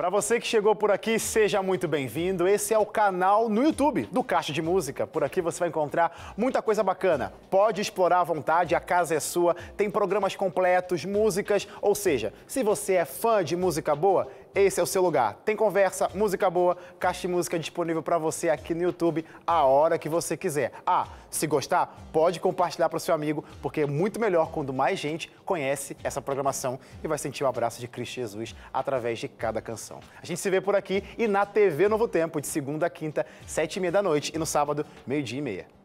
Para você que chegou por aqui, seja muito bem-vindo. Esse é o canal no YouTube do Caixa de Música. Por aqui você vai encontrar muita coisa bacana. Pode explorar à vontade, a casa é sua. Tem programas completos, músicas, ou seja, se você é fã de música boa, esse é o seu lugar. Tem conversa, música boa, Caixa de Música disponível para você aqui no YouTube a hora que você quiser. Ah, se gostar, pode compartilhar para o seu amigo, porque é muito melhor quando mais gente conhece essa programação e vai sentir o abraço de Cristo Jesus através de cada canção coração. A gente se vê por aqui e na TV Novo Tempo, de segunda a quinta, sete e meia da noite e no sábado, meio-dia e meia.